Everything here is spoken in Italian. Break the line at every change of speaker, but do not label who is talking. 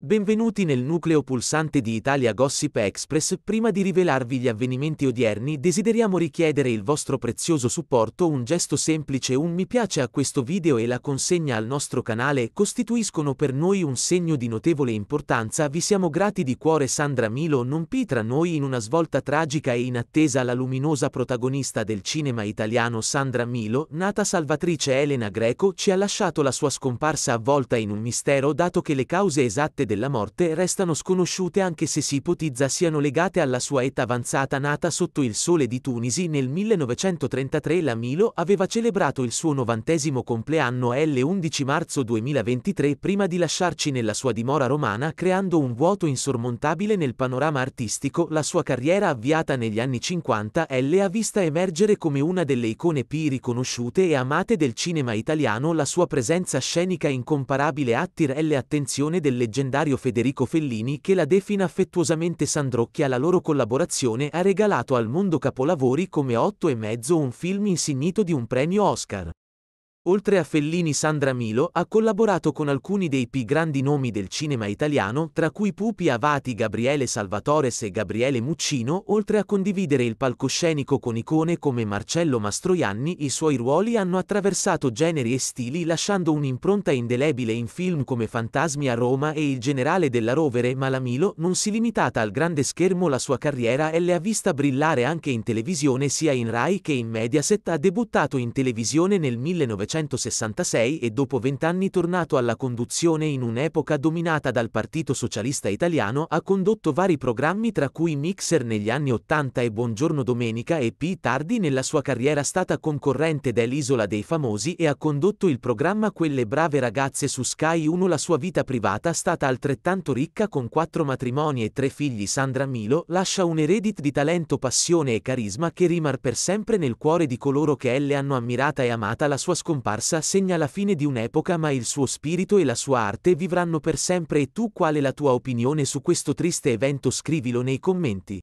Benvenuti nel nucleo pulsante di Italia Gossip Express. Prima di rivelarvi gli avvenimenti odierni, desideriamo richiedere il vostro prezioso supporto. Un gesto semplice, un mi piace a questo video e la consegna al nostro canale costituiscono per noi un segno di notevole importanza. Vi siamo grati di cuore Sandra Milo non pì tra noi in una svolta tragica e inattesa la luminosa protagonista del cinema italiano Sandra Milo, nata salvatrice Elena Greco, ci ha lasciato la sua scomparsa avvolta in un mistero dato che le cause esatte della morte restano sconosciute anche se si ipotizza siano legate alla sua età avanzata nata sotto il sole di Tunisi nel 1933 la Milo aveva celebrato il suo novantesimo compleanno L11 marzo 2023 prima di lasciarci nella sua dimora romana creando un vuoto insormontabile nel panorama artistico la sua carriera avviata negli anni 50 L ha vista emergere come una delle icone più riconosciute e amate del cinema italiano la sua presenza scenica incomparabile L attenzione del leggendario leggendario Federico Fellini che la defina affettuosamente Sandrocchi alla loro collaborazione ha regalato al mondo capolavori come Otto e Mezzo un film insignito di un premio Oscar. Oltre a Fellini Sandra Milo ha collaborato con alcuni dei più grandi nomi del cinema italiano, tra cui Pupi Avati, Gabriele Salvatores e Gabriele Muccino, oltre a condividere il palcoscenico con icone come Marcello Mastroianni, i suoi ruoli hanno attraversato generi e stili lasciando un'impronta indelebile in film come Fantasmi a Roma e Il generale della Rovere, ma la Milo non si è limitata al grande schermo la sua carriera e le ha vista brillare anche in televisione sia in Rai che in Mediaset, ha debuttato in televisione nel 1900 1966 e dopo vent'anni tornato alla conduzione in un'epoca dominata dal Partito Socialista Italiano ha condotto vari programmi tra cui Mixer negli anni 80 e Buongiorno Domenica e P. Tardi nella sua carriera stata concorrente dell'Isola dei Famosi e ha condotto il programma Quelle brave ragazze su Sky 1 la sua vita privata stata altrettanto ricca con quattro matrimoni e tre figli Sandra Milo lascia un eredit di talento passione e carisma che rimar per sempre nel cuore di coloro che elle hanno ammirata e amata la sua scomparsa scomparsa segna la fine di un'epoca ma il suo spirito e la sua arte vivranno per sempre e tu qual è la tua opinione su questo triste evento scrivilo nei commenti.